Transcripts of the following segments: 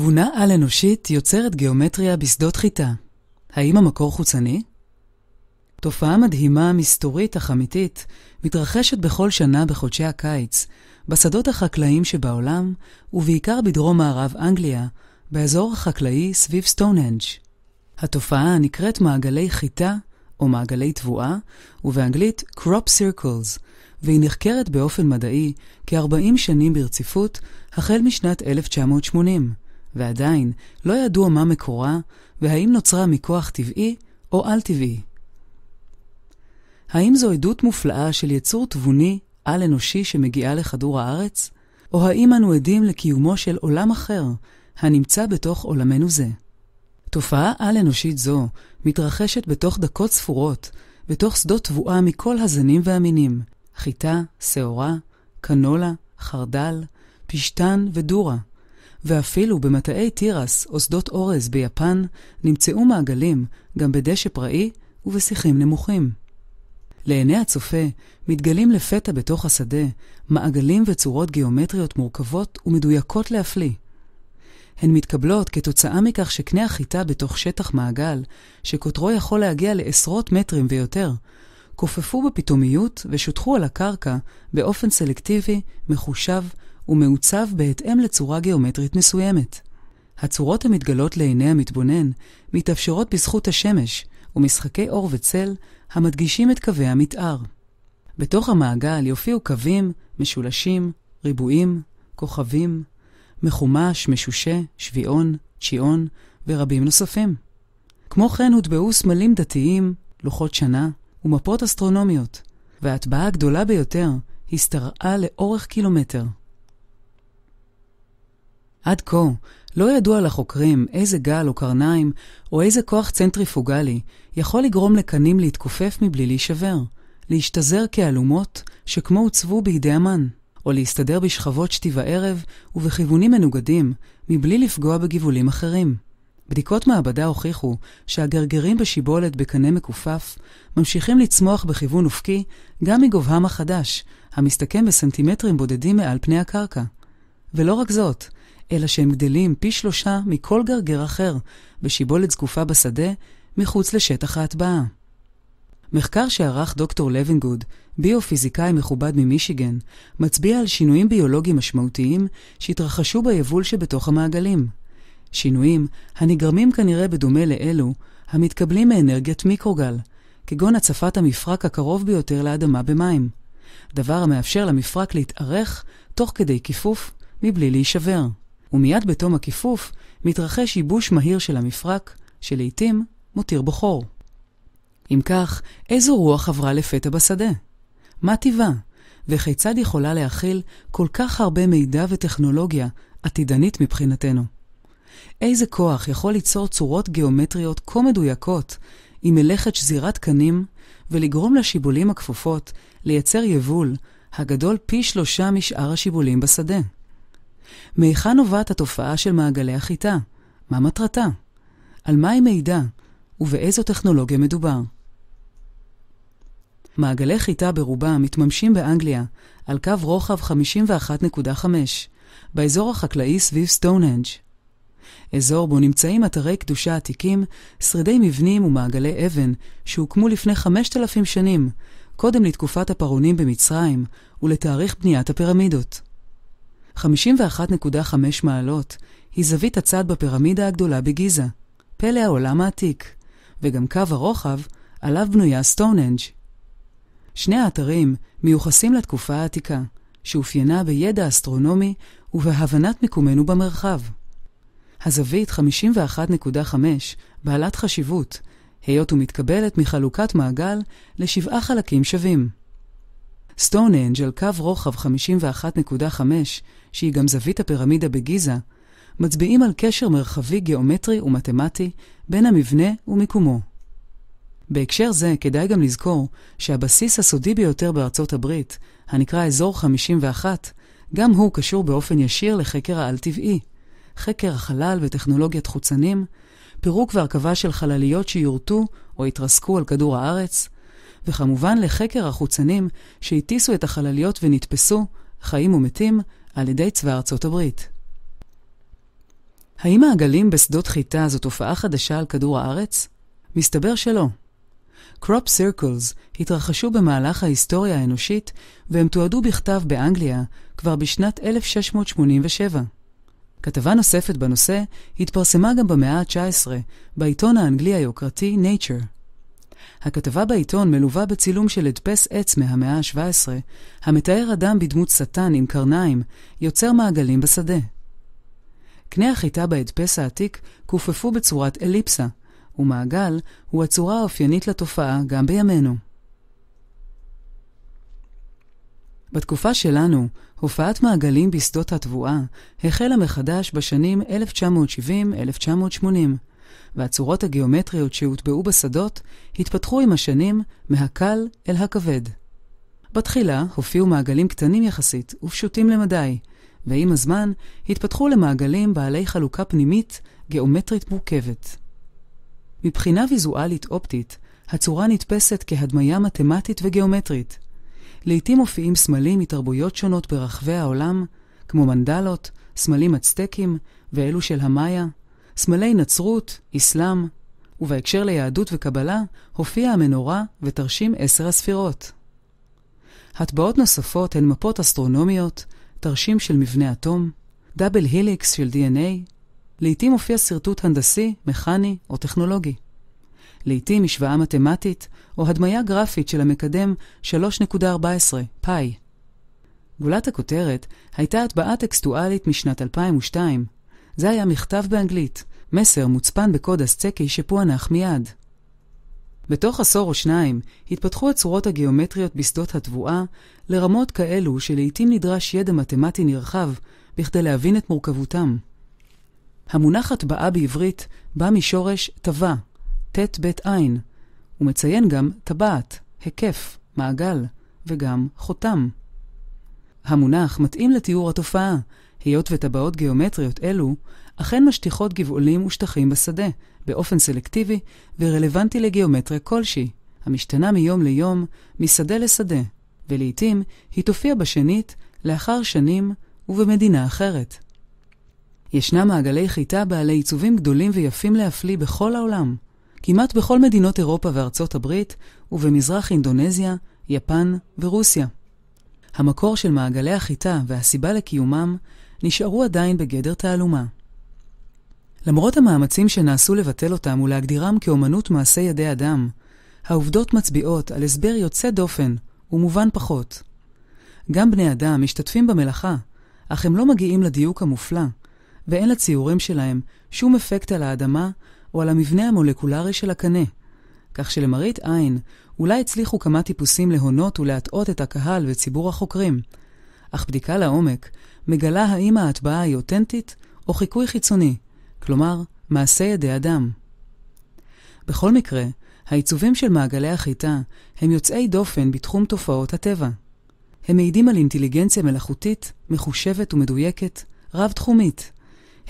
תבונה על-אנושית יוצרת גיאומטריה בשדות חיטה. האם המקור חוצני? תופעה מדהימה, מסתורית אך אמיתית, מתרחשת בכל שנה בחודשי הקיץ, בשדות החקלאיים שבעולם, ובעיקר בדרום-מערב אנגליה, באזור החקלאי סביב סטונהנג'. התופעה נקראת מעגלי חיטה, או מעגלי תבואה, ובאנגלית Crop Circles, והיא נחקרת באופן מדעי כ-40 שנים ברציפות, החל משנת 1980, ועדיין לא ידוע מה מקורה והאם נוצרה מכוח טבעי או על-טבעי. האם זו עדות מופלאה של יצור תבוני על-אנושי שמגיעה לכדור הארץ, או האם אנו עדים לקיומו של עולם אחר, הנמצא בתוך עולמנו זה? תופעה על-אנושית זו מתרחשת בתוך דקות ספורות, בתוך שדות תבואה מכל הזנים והמינים, חיטה, שעורה, קנולה, חרדל, פשתן ודורה, ואפילו במטעי תירס או שדות אורז ביפן נמצאו מעגלים גם בדשא פראי ובשיחים נמוכים. לעיני הצופה מתגלים לפתע בתוך השדה מעגלים וצורות גיאומטריות מורכבות ומדויקות להפליא. הן מתקבלות כתוצאה מכך שקנה החיטה בתוך שטח מעגל, שכותרו יכול להגיע לעשרות מטרים ויותר, כופפו בפתאומיות ושוטחו על הקרקע באופן סלקטיבי, מחושב ומעוצב בהתאם לצורה גיאומטרית מסוימת. הצורות המתגלות לעיני המתבונן מתאפשרות בזכות השמש ומשחקי אור וצל המדגישים את קווי המתאר. בתוך המעגל יופיעו קווים, משולשים, ריבועים, כוכבים, מחומש, משושה, שביעון, תשיעון ורבים נוספים. כמו כן הוטבעו סמלים דתיים, לוחות שנה ומפות אסטרונומיות, וההטבעה הגדולה ביותר השתרעה לאורך קילומטר. עד כה לא ידוע לחוקרים איזה גל או קרניים, או איזה כוח צנטריפוגלי, יכול לגרום לקנים להתכופף מבלי להישבר, להשתזר כאלומות שכמו הוצבו בידי המן, או להסתדר בשכבות שתי וערב ובכיוונים מנוגדים, מבלי לפגוע בגבעולים אחרים. בדיקות מעבדה הוכיחו שהגרגרים בשיבולת בקנה מכופף ממשיכים לצמוח בכיוון אופקי גם מגובהם החדש, המסתכם בסנטימטרים בודדים מעל פני הקרקע. ולא רק זאת, אלא שהם גדלים פי שלושה מכל גרגר אחר, בשיבולת זקופה בשדה, מחוץ לשטח ההטבעה. מחקר שערך דוקטור לוינגוד, ביופיזיקאי מכובד ממישיגן, מצביע על שינויים ביולוגיים משמעותיים שהתרחשו ביבול שבתוך המעגלים. שינויים הנגרמים כנראה בדומה לאלו המתקבלים מאנרגיית מיקרוגל, כגון הצפת המפרק הקרוב ביותר לאדמה במים, דבר המאפשר למפרק להתארך תוך כדי כיפוף מבלי להישבר. ומיד בתום הכיפוף מתרחש ייבוש מהיר של המפרק, שלעיתים מותיר בו חור. אם כך, איזו רוח עברה לפתע בשדה? מה טיבה? וכיצד יכולה להכיל כל כך הרבה מידע וטכנולוגיה עתידנית מבחינתנו? איזה כוח יכול ליצור צורות גיאומטריות כה מדויקות עם מלאכת שזירת קנים ולגרום לשיבולים הכפופות לייצר יבול הגדול פי שלושה משאר השיבולים בשדה? מהיכן נובעת התופעה של מעגלי החיטה? מה מטרתה? על מה היא מעידה? ובאיזו טכנולוגיה מדובר? מעגלי חיטה ברובם מתממשים באנגליה על קו רוחב 51.5, באזור החקלאי סביב סטונהנג'. אזור בו נמצאים אתרי קדושה עתיקים, שרידי מבנים ומעגלי אבן שהוקמו לפני 5,000 שנים, קודם לתקופת הפרעונים במצרים ולתאריך בניית הפירמידות. 51.5 מעלות היא זווית הצד בפירמידה הגדולה בגיזה, פלא העולם העתיק, וגם קו הרוחב עליו בנויה סטונהנג'. שני האתרים מיוחסים לתקופה העתיקה, שאופיינה בידע אסטרונומי ובהבנת מיקומנו במרחב. הזווית 51.5 בעלת חשיבות, היות ומתקבלת מחלוקת מעגל לשבעה חלקים שווים. סטונהנג' על קו רוחב 51.5, שהיא גם זווית הפירמידה בגיזה, מצביעים על קשר מרחבי גיאומטרי ומתמטי בין המבנה ומיקומו. בהקשר זה כדאי גם לזכור שהבסיס הסודי ביותר בארצות הברית, הנקרא אזור 51, גם הוא קשור באופן ישיר לחקר העל-טבעי, חקר החלל וטכנולוגיית חוצנים, פירוק והרכבה של חלליות שיורטו או יתרסקו על כדור הארץ, וכמובן לחקר החוצנים שהטיסו את החלליות ונתפסו, חיים ומתים, על ידי צבא ארצות הברית. האם העגלים בשדות חיטה זו תופעה חדשה על כדור הארץ? מסתבר שלא. Crop circles התרחשו במהלך ההיסטוריה האנושית והם תועדו בכתב באנגליה כבר בשנת 1687. כתבה נוספת בנושא התפרסמה גם במאה ה-19 בעיתון האנגלי היוקרתי Nature. הכתבה בעיתון מלווה בצילום של הדפס עץ מהמאה ה-17, המתאר אדם בדמות שטן עם קרניים, יוצר מעגלים בשדה. קנה החיטה בהדפס העתיק כופפו בצורת אליפסה, ומעגל הוא הצורה האופיינית לתופעה גם בימינו. בתקופה שלנו, הופעת מעגלים בשדות התבואה החלה מחדש בשנים 1970-1980. והצורות הגיאומטריות שהוטבעו בשדות התפתחו עם השנים מהקל אל הכבד. בתחילה הופיעו מעגלים קטנים יחסית ופשוטים למדי, ועם הזמן התפתחו למעגלים בעלי חלוקה פנימית גיאומטרית מורכבת. מבחינה ויזואלית אופטית, הצורה נתפסת כהדמיה מתמטית וגיאומטרית. לעתים מופיעים סמלים מתרבויות שונות ברחבי העולם, כמו מנדלות, סמלים אצטקים ואלו של המאיה, סמלי נצרות, אסלאם, ובהקשר ליהדות וקבלה, הופיעה המנורה ותרשים עשר הספירות. הטבעות נוספות הן מפות אסטרונומיות, תרשים של מבנה אטום, דאבל היליקס של DNA, לעתים הופיע שרטוט הנדסי, מכני או טכנולוגי. לעתים משוואה מתמטית או הדמיה גרפית של המקדם 3.14, פאי. גולת הכותרת הייתה הטבעה טקסטואלית משנת 2002, זה היה מכתב באנגלית, מסר מוצפן בקוד אסצקי שפוענח מיד. בתוך עשור או שניים התפתחו הצורות הגיאומטריות בשדות התבואה לרמות כאלו שלעיתים נדרש ידע מתמטי נרחב בכדי להבין את מורכבותם. המונח הטבעה בעברית בא משורש טבע, ט' ב' עין, ומציין גם טבעת, היקף, מעגל, וגם חותם. המונח מתאים לתיאור התופעה, היות וטבעות גיאומטריות אלו אכן משטיחות גבעולים ושטחים בשדה, באופן סלקטיבי ורלוונטי לגיאומטריה כלשהי, המשתנה מיום ליום, משדה לשדה, ולעיתים היא תופיע בשנית לאחר שנים ובמדינה אחרת. ישנם מעגלי חיטה בעלי עיצובים גדולים ויפים להפליא בכל העולם. כמעט בכל מדינות אירופה וארצות הברית, ובמזרח אינדונזיה, יפן ורוסיה. המקור של מעגלי החיטה והסיבה לקיומם נשארו עדיין בגדר תעלומה. למרות המאמצים שנעשו לבטל אותם ולהגדירם כאומנות מעשה ידי אדם, העובדות מצביעות על הסבר יוצא דופן ומובן פחות. גם בני אדם משתתפים במלאכה, אך הם לא מגיעים לדיוק המופלא, ואין לציורים שלהם שום אפקט על האדמה או על המבנה המולקולרי של הקנה, כך שלמראית עין אולי הצליחו כמה טיפוסים להונות ולהטעות את הקהל וציבור החוקרים, אך בדיקה לעומק מגלה האם ההטבעה היא אותנטית או חיקוי חיצוני, כלומר, מעשה ידי אדם. בכל מקרה, העיצובים של מעגלי החיטה הם יוצאי דופן בתחום תופעות הטבע. הם מעידים על אינטליגנציה מלאכותית, מחושבת ומדויקת, רב-תחומית,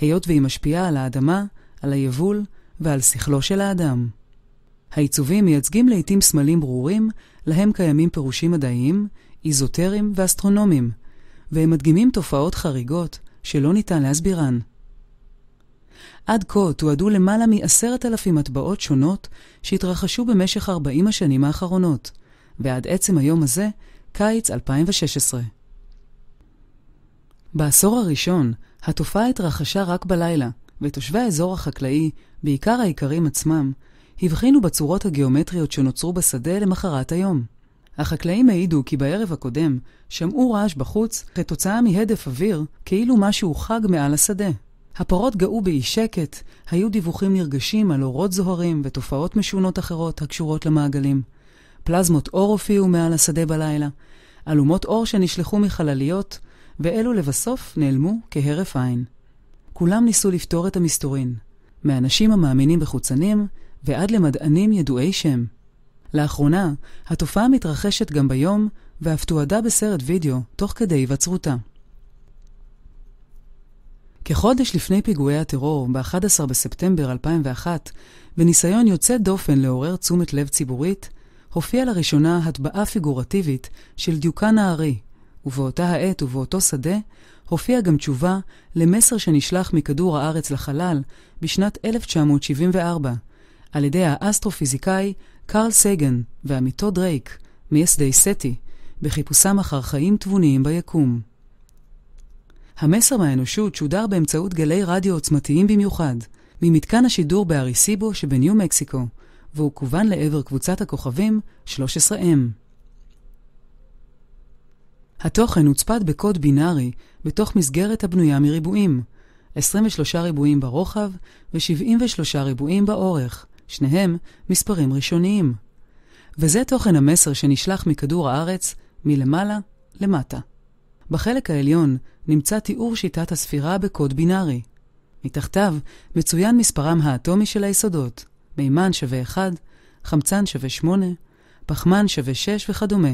היות והיא משפיעה על האדמה, על היבול ועל שכלו של האדם. העיצובים מייצגים לעתים סמלים ברורים, להם קיימים פירושים מדעיים, איזוטריים ואסטרונומיים, והם מדגימים תופעות חריגות שלא ניתן להסבירן. עד כה תועדו למעלה מ-10,000 הטבעות שונות שהתרחשו במשך 40 השנים האחרונות, ועד עצם היום הזה, קיץ 2016. בעשור הראשון, התופעה התרחשה רק בלילה, ותושבי האזור החקלאי, בעיקר האיכרים עצמם, הבחינו בצורות הגיאומטריות שנוצרו בשדה למחרת היום. החקלאים העידו כי בערב הקודם שמעו רעש בחוץ כתוצאה מהדף אוויר כאילו משהו חג מעל השדה. הפרות גאו באי שקט, היו דיווחים נרגשים על אורות זוהרים ותופעות משונות אחרות הקשורות למעגלים. פלזמות אור הופיעו מעל השדה בלילה, אלומות אור שנשלחו מחלליות, ואלו לבסוף נעלמו כהרף עין. כולם ניסו לפתור את המסתורין. מאנשים המאמינים בחוצנים, ועד למדענים ידועי שם. לאחרונה, התופעה מתרחשת גם ביום, ואף תועדה בסרט וידאו, תוך כדי היווצרותה. כחודש לפני פיגועי הטרור, ב-11 בספטמבר 2001, בניסיון יוצא דופן לעורר תשומת לב ציבורית, הופיעה לראשונה הטבעה פיגורטיבית של דיוקן הארי, ובאותה העת ובאותו שדה הופיעה גם תשובה למסר שנשלח מכדור הארץ לחלל בשנת 1974, על ידי האסטרופיזיקאי קרל סייגן ועמיתו דרייק, מייסדי סטי, בחיפושם אחר חיים תבוניים ביקום. המסר מהאנושות שודר באמצעות גלי רדיו עוצמתיים במיוחד, ממתקן השידור באריסיבו שבניו מקסיקו, והוא כוון לעבר קבוצת הכוכבים 13M. התוכן הוצפת בקוד בינארי בתוך מסגרת הבנויה מריבועים, 23 ריבועים ברוחב ו-73 ריבועים באורך, שניהם מספרים ראשוניים. וזה תוכן המסר שנשלח מכדור הארץ מלמעלה למטה. בחלק העליון נמצא תיאור שיטת הספירה בקוד בינארי. מתחתיו מצוין מספרם האטומי של היסודות, מימן שווה 1, חמצן שווה 8, פחמן שווה 6 וכדומה.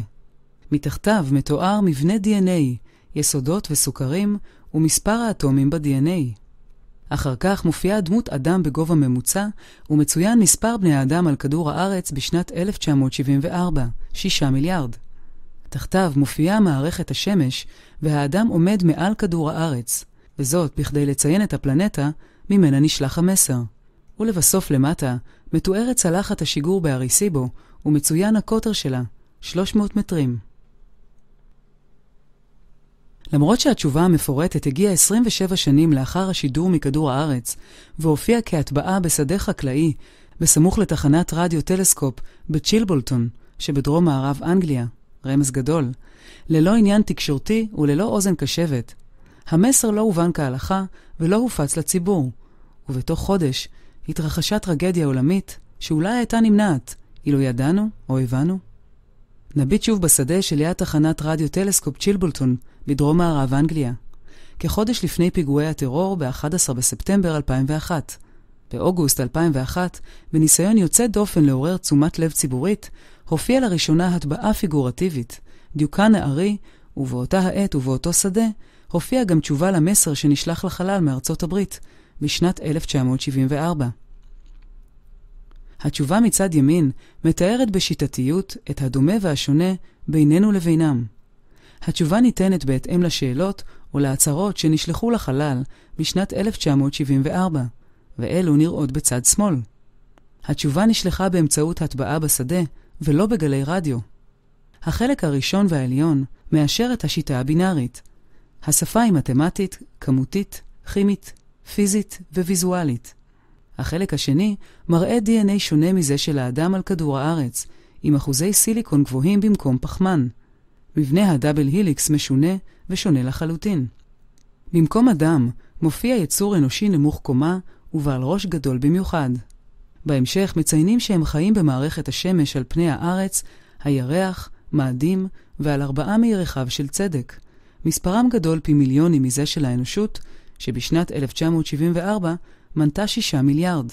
מתחתיו מתואר מבנה DNA, יסודות וסוכרים ומספר האטומים ב-DNA. אחר כך מופיעה דמות אדם בגובה ממוצע, ומצוין מספר בני האדם על כדור הארץ בשנת 1974, 6 מיליארד. תחתיו מופיעה מערכת השמש, והאדם עומד מעל כדור הארץ, וזאת בכדי לציין את הפלנטה ממנה נשלח המסר. ולבסוף למטה מתוארת צלחת השיגור באריסיבו, ומצוין הקוטר שלה, 300 מטרים. למרות שהתשובה המפורטת הגיעה 27 שנים לאחר השידור מכדור הארץ, והופיעה כהטבעה בשדה חקלאי, בסמוך לתחנת רדיו טלסקופ בצ'ילבולטון, שבדרום-מערב אנגליה, רמז גדול, ללא עניין תקשורתי וללא אוזן קשבת. המסר לא הובן כהלכה ולא הופץ לציבור, ובתוך חודש התרחשה טרגדיה עולמית שאולי הייתה נמנעת, אילו ידענו או הבנו. נביט שוב בשדה שליד תחנת רדיו טלסקופ צ'ילבולטון, בדרום מערב אנגליה. כחודש לפני פיגועי הטרור ב-11 בספטמבר 2001. באוגוסט 2001, בניסיון יוצא דופן לעורר תשומת לב ציבורית, הופיעה לראשונה הטבעה פיגורטיבית, דיוקן הארי, ובאותה העת ובאותו שדה, הופיעה גם תשובה למסר שנשלח לחלל מארצות הברית, בשנת 1974. התשובה מצד ימין מתארת בשיטתיות את הדומה והשונה בינינו לבינם. התשובה ניתנת בהתאם לשאלות או להצהרות שנשלחו לחלל בשנת 1974, ואלו נראות בצד שמאל. התשובה נשלחה באמצעות הטבעה בשדה ולא בגלי רדיו. החלק הראשון והעליון מאשר את השיטה הבינארית. השפה היא מתמטית, כמותית, כימית, פיזית וויזואלית. החלק השני מראה DNA שונה מזה של האדם על כדור הארץ, עם אחוזי סיליקון גבוהים במקום פחמן. מבנה הדאבל היליקס משונה ושונה לחלוטין. במקום אדם מופיע יצור אנושי נמוך קומה ובעל ראש גדול במיוחד. בהמשך מציינים שהם חיים במערכת השמש על פני הארץ, הירח, מאדים ועל ארבעה מירכיו של צדק. מספרם גדול פי מיליונים מזה של האנושות, שבשנת 1974 מנתה שישה מיליארד.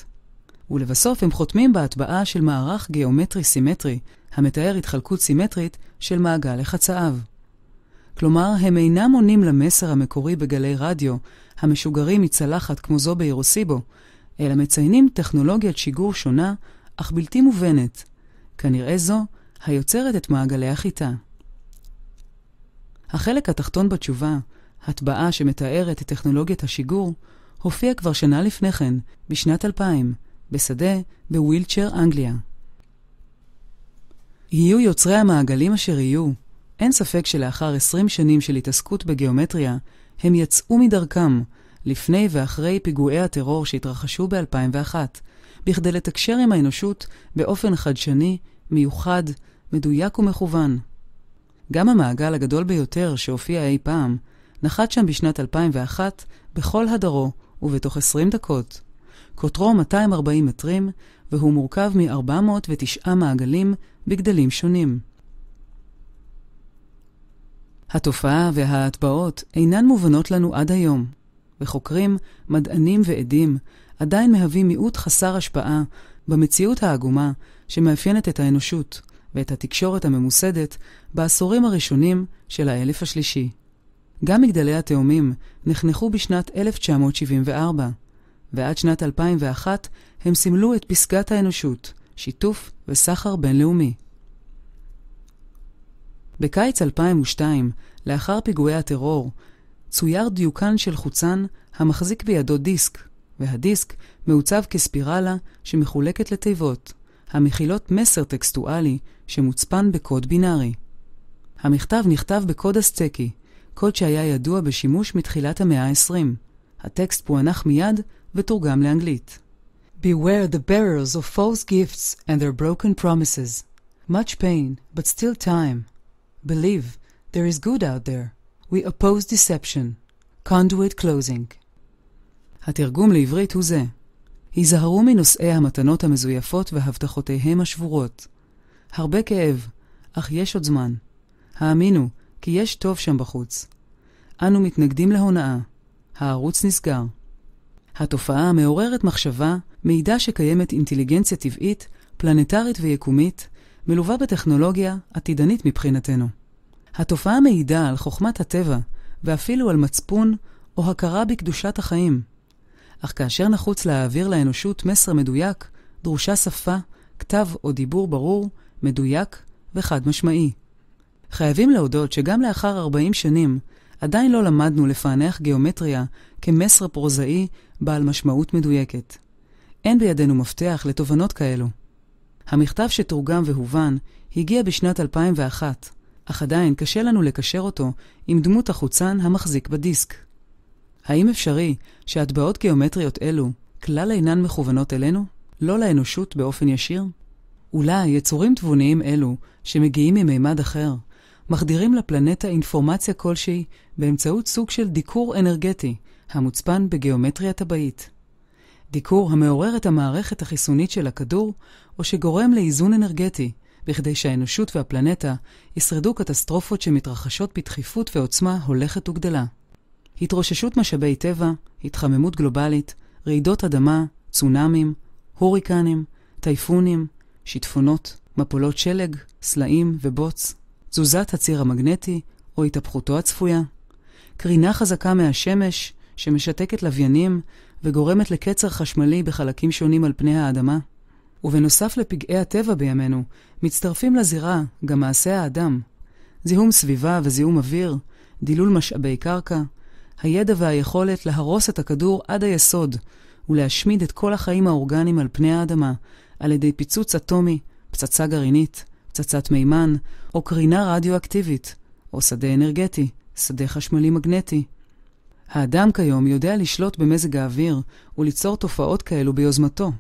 ולבסוף הם חותמים בהטבעה של מערך גיאומטרי סימטרי, המתאר התחלקות סימטרית של מעגל לחצאיו. כלומר, הם אינם עונים למסר המקורי בגלי רדיו, המשוגרים מצלחת כמו זו באירוסיבו, אלא מציינים טכנולוגיית שיגור שונה, אך בלתי מובנת. כנראה זו היוצרת את מעגלי החיטה. החלק התחתון בתשובה, הטבעה שמתארת את טכנולוגיית השיגור, הופיע כבר שנה לפני כן, בשנת 2000, בשדה בווילצ'ר, אנגליה. יהיו יוצרי המעגלים אשר יהיו, אין ספק שלאחר 20 שנים של התעסקות בגיאומטריה, הם יצאו מדרכם, לפני ואחרי פיגועי הטרור שהתרחשו ב-2001, בכדי לתקשר עם האנושות באופן חדשני, מיוחד, מדויק ומכוון. גם המעגל הגדול ביותר שהופיע אי פעם, נחת שם בשנת 2001 בכל הדרו ובתוך 20 דקות. קוטרו 240 מטרים, והוא מורכב מ-409 מעגלים בגדלים שונים. התופעה וההטבעות אינן מובנות לנו עד היום, וחוקרים, מדענים ועדים עדיין מהווים מיעוט חסר השפעה במציאות העגומה שמאפיינת את האנושות ואת התקשורת הממוסדת בעשורים הראשונים של האלף השלישי. גם מגדלי התאומים נחנכו בשנת 1974, ועד שנת 2001 הם סימלו את פסגת האנושות, שיתוף וסחר בינלאומי. בקיץ 2002, לאחר פיגועי הטרור, צויר דיוקן של חוצן המחזיק בידו דיסק, והדיסק מעוצב כספירלה שמחולקת לתיבות, המכילות מסר טקסטואלי שמוצפן בקוד בינארי. המכתב נכתב בקוד אסטקי, קוד שהיה ידוע בשימוש מתחילת המאה ה-20. הטקסט פוענח מיד ותורגם לאנגלית. Beware the bearers of false gifts and their broken promises. Much pain, but still time. Believe, there is good out there. We oppose deception. conduit closing. התרגום לעברית הוא זה: היזהרו מנושאי המתנות המזויפות והבטחותיהם השבורות. הרבה כאב, אך יש עוד זמן. האמינו, כי יש טוב שם בחוץ. אנו מתנגדים להונאה. הערוץ נסגר. התופעה המעוררת מחשבה מעידה שקיימת אינטליגנציה טבעית, פלנטרית ויקומית, מלווה בטכנולוגיה עתידנית מבחינתנו. התופעה מעידה על חוכמת הטבע, ואפילו על מצפון או הכרה בקדושת החיים. אך כאשר נחוץ להעביר לאנושות מסר מדויק, דרושה שפה, כתב או דיבור ברור, מדויק וחד משמעי. חייבים להודות שגם לאחר 40 שנים, עדיין לא למדנו לפענח גיאומטריה כמסר פרוזאי בעל משמעות מדויקת. אין בידינו מפתח לתובנות כאלו. המכתב שתורגם והובן הגיע בשנת 2001, אך עדיין קשה לנו לקשר אותו עם דמות החוצן המחזיק בדיסק. האם אפשרי שהטבעות גיאומטריות אלו כלל אינן מכוונות אלינו? לא לאנושות באופן ישיר? אולי יצורים תבוניים אלו, שמגיעים ממימד אחר, מחדירים לפלנטה אינפורמציה כלשהי באמצעות סוג של דיקור אנרגטי, המוצפן בגיאומטריה טבעית. דיקור המעורר את המערכת החיסונית של הכדור, או שגורם לאיזון אנרגטי, בכדי שהאנושות והפלנטה ישרדו קטסטרופות שמתרחשות בדחיפות ועוצמה הולכת וגדלה. התרוששות משאבי טבע, התחממות גלובלית, רעידות אדמה, צונאמים, הוריקנים, טייפונים, שיטפונות, מפולות שלג, סלעים ובוץ, תזוזת הציר המגנטי או התהפכותו הצפויה, קרינה חזקה מהשמש שמשתקת לוויינים וגורמת לקצר חשמלי בחלקים שונים על פני האדמה. ובנוסף לפגעי הטבע בימינו, מצטרפים לזירה גם מעשי האדם. זיהום סביבה וזיהום אוויר, דילול משאבי קרקע, הידע והיכולת להרוס את הכדור עד היסוד ולהשמיד את כל החיים האורגניים על פני האדמה, על ידי פיצוץ אטומי, פצצה גרעינית. פצצת מימן, או קרינה רדיואקטיבית, או שדה אנרגטי, שדה חשמלי מגנטי. האדם כיום יודע לשלוט במזג האוויר וליצור תופעות כאלו ביוזמתו.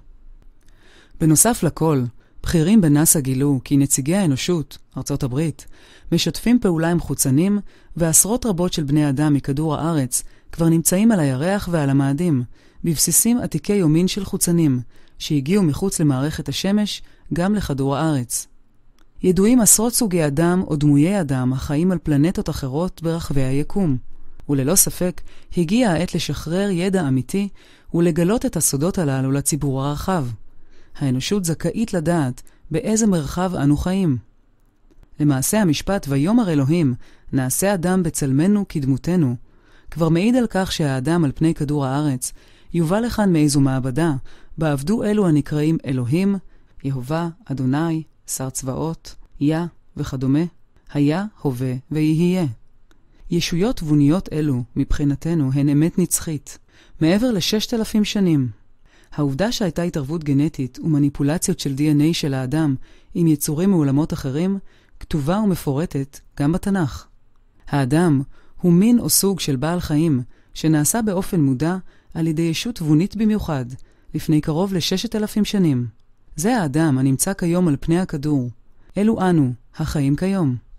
בנוסף לכל, בכירים בנאס"א גילו כי נציגי האנושות, ארצות הברית, משתפים פעולה עם חוצנים, ועשרות רבות של בני אדם מכדור הארץ כבר נמצאים על הירח ועל המאדים, בבסיסים עתיקי יומין של חוצנים, שהגיעו מחוץ למערכת השמש גם לכדור הארץ. ידועים עשרות סוגי אדם או דמויי אדם החיים על פלנטות אחרות ברחבי היקום. וללא ספק, הגיעה העת לשחרר ידע אמיתי ולגלות את הסודות הללו לציבור הרחב. האנושות זכאית לדעת באיזה מרחב אנו חיים. למעשה המשפט ויאמר אלוהים, נעשה אדם בצלמנו כדמותנו, כבר מעיד על כך שהאדם על פני כדור הארץ יובא לכאן מאיזו מעבדה, בה עבדו אלו הנקראים אלוהים, יהובה, אדוני, שר צבאות, יה וכדומה, היה, הווה ויהיה. ישויות תבוניות אלו, מבחינתנו, הן אמת נצחית, מעבר לששת אלפים שנים. העובדה שהייתה התערבות גנטית ומניפולציות של DNA של האדם עם יצורים מעולמות אחרים, כתובה ומפורטת גם בתנ"ך. האדם הוא מין או סוג של בעל חיים, שנעשה באופן מודע על ידי ישות תבונית במיוחד, לפני קרוב לששת אלפים שנים. זה האדם הנמצא כיום על פני הכדור. אלו אנו, החיים כיום.